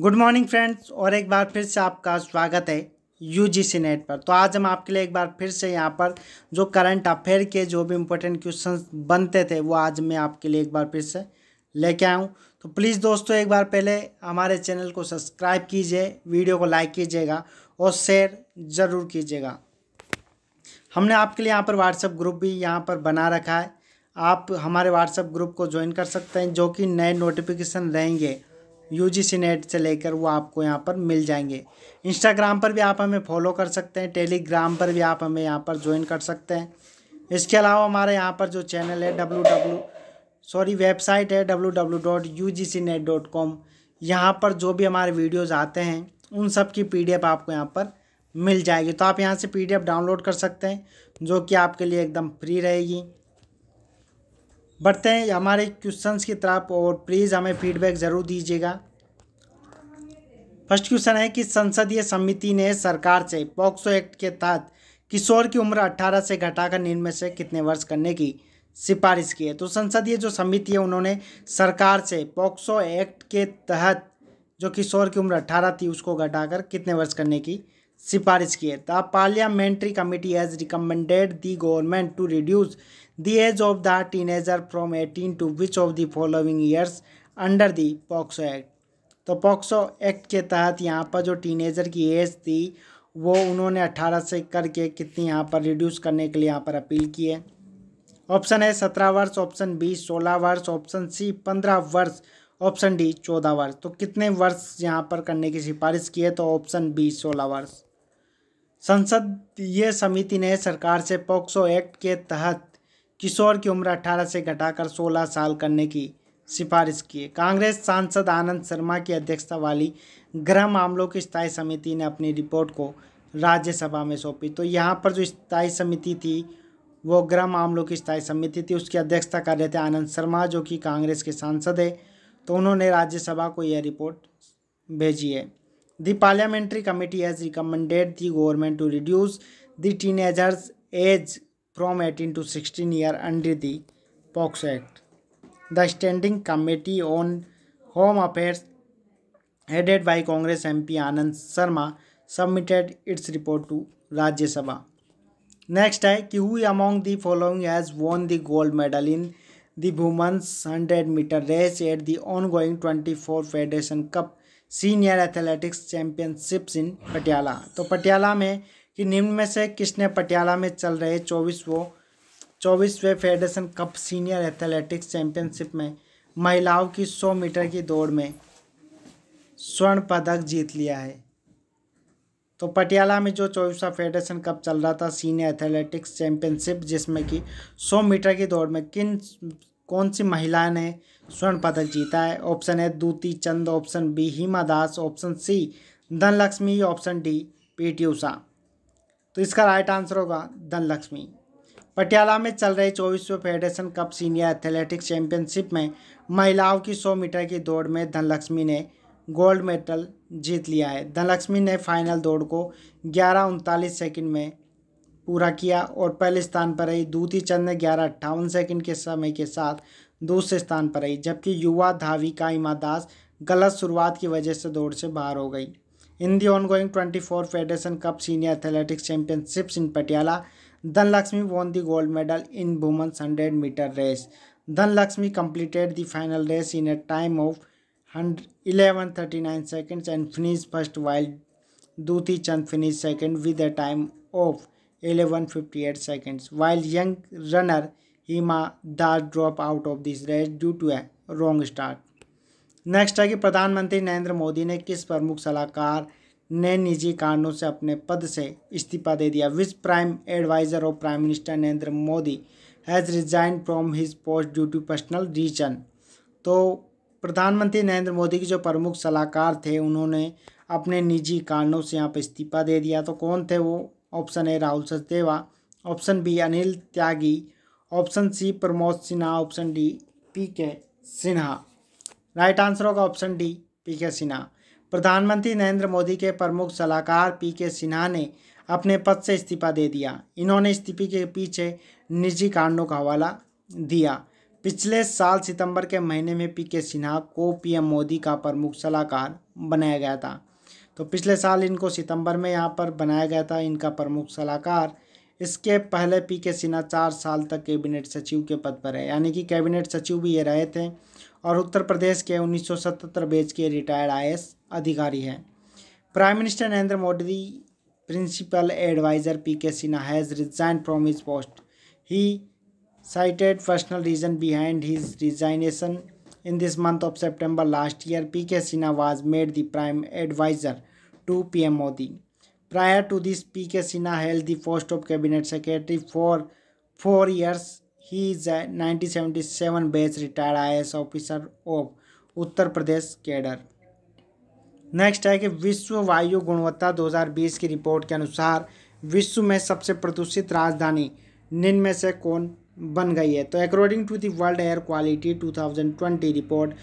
Good morning friends और एक बार फिर से आपका स्वागत है यू जी नेट पर तो आज हम आपके लिए एक बार फिर से यहाँ पर जो करंट अफेयर के जो भी इम्पोर्टेंट क्वेश्चन बनते थे वो आज मैं आपके लिए एक बार फिर से लेके आया हूँ तो प्लीज़ दोस्तों एक बार पहले हमारे चैनल को सब्सक्राइब कीजिए वीडियो को लाइक कीजिएगा और शेयर ज़रूर कीजिएगा हमने आपके लिए यहाँ पर व्हाट्सएप ग्रुप भी यहाँ पर बना रखा है आप हमारे व्हाट्सएप ग्रुप को ज्वाइन कर सकते हैं जो कि नए नोटिफिकेशन रहेंगे यू जी सी नेट से लेकर वो आपको यहाँ पर मिल जाएंगे इंस्टाग्राम पर भी आप हमें फॉलो कर सकते हैं टेलीग्राम पर भी आप हमें यहाँ पर ज्वाइन कर सकते हैं इसके अलावा हमारे यहाँ पर जो चैनल है डब्लू डब्लू सॉरी वेबसाइट है W W dot U G C net dot com यहाँ पर जो भी हमारे वीडियोज़ आते हैं उन सब की पी डी एफ आपको यहाँ पर मिल जाएगी तो आप यहाँ से पी डी एफ डाउनलोड कर सकते हैं जो कि आपके लिए एकदम फ्री रहेगी बढ़ते हैं हमारे क्वेश्चंस की तरफ और प्लीज़ हमें फीडबैक ज़रूर दीजिएगा फर्स्ट क्वेश्चन है कि संसदीय समिति ने सरकार से पॉक्सो एक्ट के तहत किशोर की उम्र 18 से घटाकर निम्न से कितने वर्ष करने की सिफारिश की है तो संसदीय जो समिति है उन्होंने सरकार से पॉक्सो एक्ट के तहत जो किशोर की उम्र 18 थी उसको घटाकर कितने वर्ष करने की सिफारिश की है the parliamentary committee has recommended the government to reduce the age of the teenager from 18 to which of the following years under the POCSO act तो पॉक्सो एक्ट के तहत यहाँ पर जो टीनेजर की एज थी वो उन्होंने 18 से करके कितनी यहाँ पर रिड्यूस करने के लिए यहाँ पर अपील की है ऑप्शन है सत्रह वर्ष ऑप्शन बी सोलह वर्ष ऑप्शन सी पंद्रह वर्ष ऑप्शन डी चौदह वर्ष तो कितने वर्ष यहाँ पर करने की सिफारिश की है तो ऑप्शन बी सोलह वर्ष संसदीय समिति ने सरकार से पॉक्सो एक्ट के तहत किशोर की उम्र 18 से घटाकर 16 साल करने की सिफारिश की है कांग्रेस सांसद आनंद शर्मा की अध्यक्षता वाली गृह मामलों की स्थायी समिति ने अपनी रिपोर्ट को राज्यसभा में सौंपी तो यहाँ पर जो स्थायी समिति थी वो गृह मामलों की स्थायी समिति थी उसकी अध्यक्षता कर रहे थे आनंद शर्मा जो कि कांग्रेस के सांसद है तो उन्होंने राज्यसभा को यह रिपोर्ट भेजी है the parliamentary committee has recommended the government to reduce the teenagers age from 18 to 16 year under the Pox Act. The Standing Committee on Home Affairs headed by Congress MP Anand Sharma submitted its report to Rajya Sabha. Next है कि हुई among the following has won the gold medal in the women's hundred metre race at the ongoing twenty four federation cup senior athletics championships in Patiala तो पटियाला में कि निम्न में से किसने पटियाला में चल रहे चौबीसवों चौबीसवें federation cup senior athletics championship में महिलाओं की 100 मीटर की दौड़ में स्वर्ण पदक जीत लिया है तो पटियाला में जो चौबीसवा फेडरेशन कप चल रहा था सीनियर एथलेटिक्स चैंपियनशिप जिसमें कि 100 मीटर की दौड़ में किन कौन सी महिला ने स्वर्ण पदक जीता है ऑप्शन है Dutee Chand option B Hima Das option C Dhanalakshmi option D P T Usha तो इसका राइट आंसर होगा धनलक्ष्मी पटियाला में चल रही चौबीसवें federation cup senior athletics championship में महिलाओं की 100 मीटर की दौड़ में धनलक्ष्मी ने गोल्ड मेडल जीत लिया है धनलक्ष्मी ने फाइनल दौड़ को ग्यारह उनतालीस सेकेंड में पूरा किया और पहले स्थान पर रही दूती चंद ने ग्यारह अट्ठावन सेकेंड के समय के साथ दूसरे स्थान पर रही जबकि युवा धाविका हिमा दास गलत शुरुआत की वजह से दौड़ से बाहर हो गई in the ongoing 24 Federation Cup Senior Athletics Championships in Patiala, Lakshmi won the gold medal in women's 100 meter race. Lakshmi completed the final race in a time of 11.39 seconds and finished first while Duti Chand finished second with a time of 11.58 seconds. While young runner Hima Das dropped out of this race due to a wrong start. Next है कि प्रधानमंत्री नरेंद्र मोदी ने किस प्रमुख सलाहकार ने निजी कारणों से अपने पद से इस्तीफा दे दिया which prime adviser of prime minister Narendra Modi has resign from his post due to personal reason तो प्रधानमंत्री नरेंद्र मोदी के जो प्रमुख सलाहकार थे उन्होंने अपने निजी कारणों से यहाँ पर इस्तीफा दे दिया तो कौन थे वो option A Rahul Sachdeva option B Anil Tyagi option C Pramod Sinha option D P K Sinha right answer होगा option D P K Sinha प्रधानमंत्री नरेंद्र मोदी के प्रमुख सलाहकार पी के सिन्हा ने अपने पद से इस्तीफा दे दिया इन्होंने इस्तीफे के पीछे निजी कारणों का हवाला दिया पिछले साल सितंबर के महीने में पी के सिन्हा को पीएम मोदी का प्रमुख सलाहकार बनाया गया था तो पिछले साल इनको सितंबर में यहाँ पर बनाया गया था इनका प्रमुख सलाहकार इसके पहले पी के सिन्हा चार साल तक कैबिनेट सचिव के पद पर है यानी कि कैबिनेट सचिव भी ये रहे थे और उत्तर प्रदेश के उन्नीस सौ बैच के रिटायर्ड आई अधिकारी हैं prime minister Narendra Modi principal adviser P K Sinha has resign from his post he cited personal reason behind his resignation in this month of September last year P K Sinha was made the prime adviser to P M Modi prior to this P K Sinha held the post of cabinet secretary for four years he is a nineteen seventy seven batch retired I officer of Uttar Pradesh cadre next है कि विश्व वायु गुणवत्ता 2020 की report के अनुसार विश्व में सबसे प्रदूषित राजधानी निन्न में से कौन बन गई है तो according to the world air quality 2020 report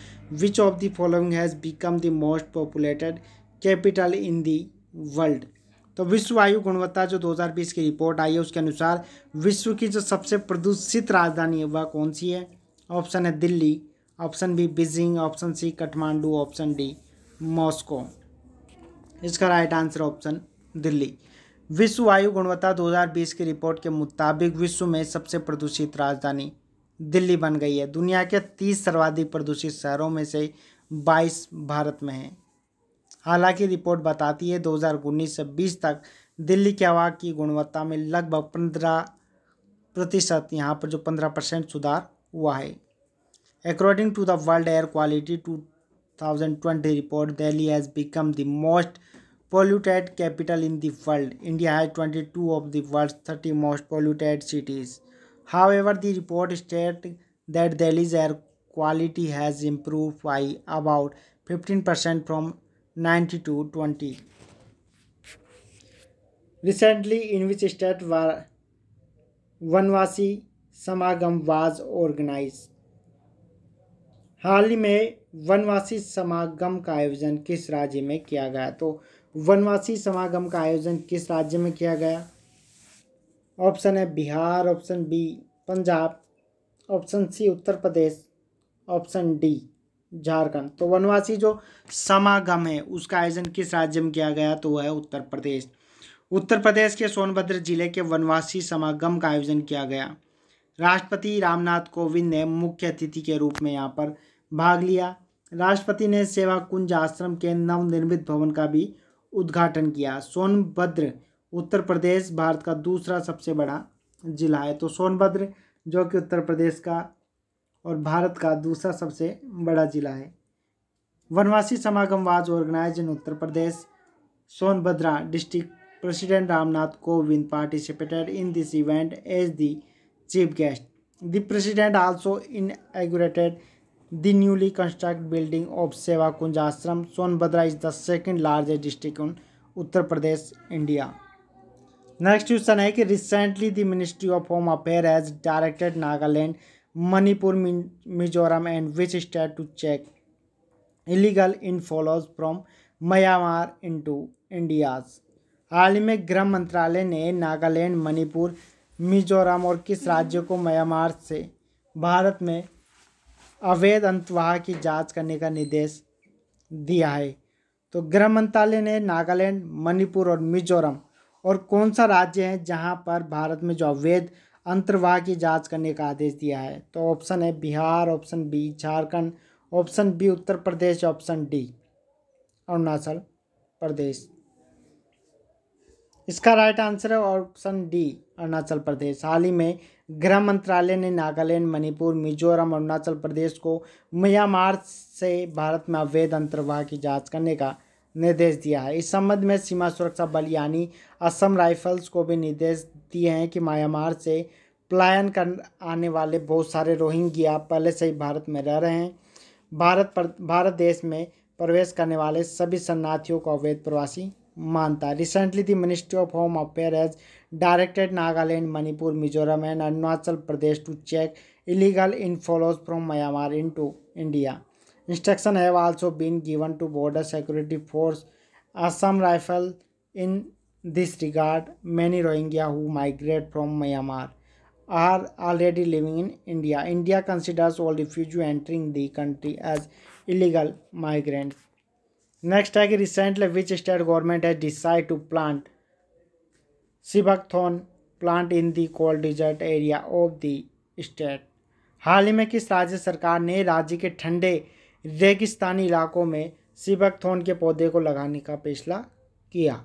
which of the following has become the most populated capital in the world तो विश्व वायु गुणवत्ता जो 2020 की रिपोर्ट आई है उसके अनुसार विश्व की जो सबसे प्रदूषित राजधानी है वह कौन सी है ऑप्शन है Delhi option B Beijing option C Kathmandu option D Moscow इसका राइट आंसर ऑप्शन दिल्ली विश्व वायु गुणवत्ता 2020 की रिपोर्ट के मुताबिक विश्व में सबसे प्रदूषित राजधानी दिल्ली बन गई है दुनिया के 30 सर्वाधिक प्रदूषित शहरों में से 22 भारत में है हालांकि रिपोर्ट बताती है 2019 से 20 तक दिल्ली की हवा की गुणवत्ता में लगभग 15 प्रतिशत यहाँ पर जो 15 परसेंट सुधार हुआ है according to the world air quality 2020 report Delhi has become the most polluted capital in world India has twenty of world thirty most polluted cities however the report state that Delhi's air quality has improve by about fifteen percent from ninety two twenty. Recently, in which state var Vanvasi समागम was organise हाल ही में वनवासी समागम का आयोजन किस राज्य में किया गया तो वनवासी समागम का आयोजन किस राज्य में किया गया ऑप्शन है Bihar option B Punjab option C Uttar Pradesh option D Jharkhand तो वनवासी जो समागम है उसका आयोजन किस राज्य में किया गया तो वह है उत्तर प्रदेश उत्तर प्रदेश के सोनभद्र जिले के वनवासी समागम का आयोजन किया गया राष्ट्रपति रामनाथ कोविंद ने मुख्य अतिथि के रूप में यहाँ पर भाग लिया राष्ट्रपति ने सेवा कुंज आश्रम के नवनिर्मित भवन का भी उद्घाटन किया सोनभद्र उत्तर प्रदेश भारत का दूसरा सबसे बड़ा जिला है तो सोनभद्र जो कि उत्तर प्रदेश का और भारत का दूसरा सबसे बड़ा जिला है वनवासी समागम was organise in Uttar Pradesh Sonbhadra district president Ramnath Kovind participated in this event as the chief guest the president also inaugurated the newly construct building of Seva Kunj Ashram Sonbhadra is the second largest district in Uttar Pradesh India next question है कि recently the ministry of home affair has directed Nagaland Manipur Mizoram and which state to check illegal inflows from Myanmar to India's हाल ही में गृह मंत्रालय ने नागालैंड मणिपुर मिजोरम और किस राज्य को म्यांमार से भारत में अवैध अंतवाह की जांच करने का निर्देश दिया है तो गृह मंत्रालय ने नागालैंड मणिपुर और मिजोरम और कौन सा राज्य है जहां पर भारत में जो अवैध अंतर्वाह की जांच करने का आदेश दिया है तो ऑप्शन है Bihar option B Jharkhand option B Uttar Pradesh option D Arunachal Pradesh इसका राइट आंसर है ऑप्शन डी अरुणाचल प्रदेश हाल ही में गृह मंत्रालय ने नागालैंड मणिपुर मिजोरम अरुणाचल प्रदेश को म्यांमार से भारत में अवैध अंतर्वाह की जांच करने का निर्देश दिया है इस संबंध में सीमा सुरक्षा बल यानी असम राइफल्स को भी निर्देश दिए हैं कि म्यांमार से पलायन कर आने वाले बहुत सारे रोहिंग्या पहले से ही भारत में रह रहे हैं भारत पर भारत देश में प्रवेश करने वाले सभी शरणार्थियों को अवैध प्रवासी मानता है recently the ministry of home affair has directed Nagaland Manipur Mizoram and Arunachal Pradesh to check illegal in from Myanmar into India Instruction have also been given to border security force Assam rifle in this regard many Rohingya who migrate from Myanmar are already living in India. India considers all refugees entering the country as illegal migrants. Next है कि recently which state government has decided to plant Sibakthorn plant in the cold desert area of the state. हाल ही में किस राज्य सरकार ने राज्य के ठंडे रेगिस्तानी इलाकों में सिबकथोन के पौधे को लगाने का फैसला किया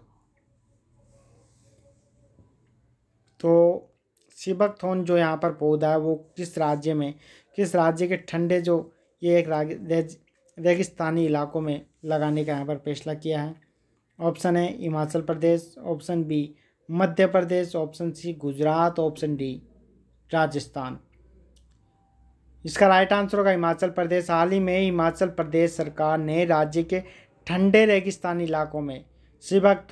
तो सिबकथोन जो यहाँ पर पौधा है वो किस राज्य में किस राज्य के ठंडे जो ये एक रेगिस्तानी इलाकों में लगाने का यहाँ पर फैसला किया है ऑप्शन है Himachal Pradesh option B Madhya Pradesh option C Gujarat option D Rajasthan इसका राइट आंसर होगा हिमाचल प्रदेश हाल ही में हिमाचल प्रदेश सरकार ने राज्य के ठंडे रेगिस्तानी इलाकों में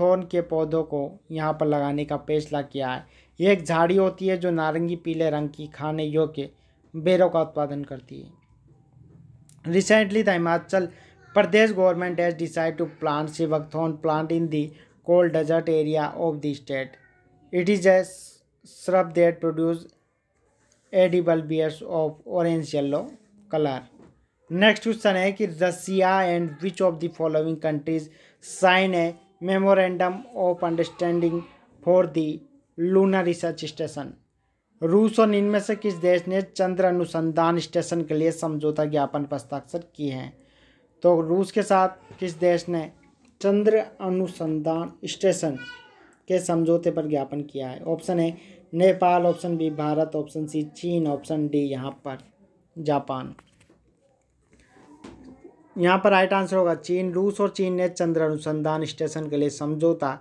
थोन के पौधों को यहाँ पर लगाने का फैसला किया है ये एक झाड़ी होती है जो नारंगी पीले रंग की खाने योग्य बेरों का उत्पादन करती है recently the Himachal government has decide to plant plant thorn plant in the cold desert area of the state it is a shrub that produces edible berries of orange yellow colour next question है कि Russia and which of the following countries sign a memorandum of understanding for the lunar research station रूस और इनमें से किस देश ने चंद्र अनुसंधान स्टेशन के लिए समझौता ज्ञापन पर हस्ताक्षर किए हैं तो रूस के साथ किस देश ने चंद्र अनुसंधान स्टेशन के समझौते पर ज्ञापन किया है ऑप्शन है Nepal option B Bharat option C चीन ऑप्शन डी यहाँ पर जापान यहाँ पर राइट आंसर होगा चीन रूस और चीन ने चंद्र अनुसंधान स्टेशन के लिए समझौता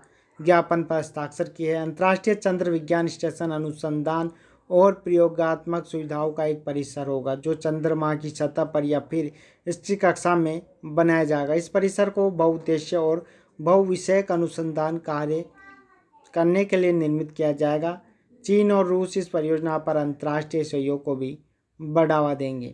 ज्ञापन पर हस्ताक्षर किए हैं अंतर्राष्ट्रीय चंद्र विज्ञान स्टेशन अनुसंधान और प्रयोगात्मक सुविधाओं का एक परिसर होगा जो चंद्रमा की सतह पर या फिर स्थित कक्षा में बनाया जाएगा इस परिसर को बहुउद्देश्य और बहुविषयक अनुसंधान कार्य करने के लिए निर्मित किया जाएगा चीन और रूस इस परियोजना पर अंतर्राष्ट्रीय सहयोग को भी बढ़ावा देंगे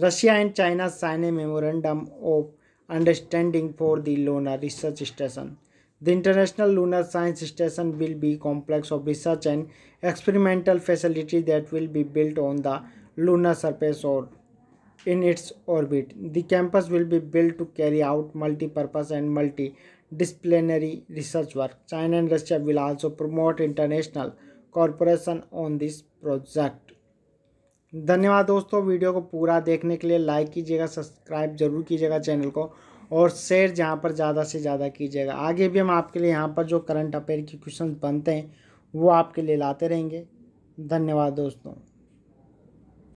Russia and China sign a memorandum of understanding for the lunar research station the international lunar science station will be complex of research and experimental facility that will be built on the lunar surface or in its orbit the campus will be built to carry out multipurpose and multidisciplinary research work China and Russia will also promote international corporation on this project धन्यवाद दोस्तों video को पूरा देखने के लिए like कीजिएगा subscribe जरूर कीजिएगा चैनल को और शेयर जहाँ पर ज़्यादा से ज़्यादा कीजिएगा आगे भी हम आपके लिए यहाँ पर जो करंट अफेयर के क्वेश्चन बनते हैं वो आपके लिए लाते रहेंगे धन्यवाद दोस्तों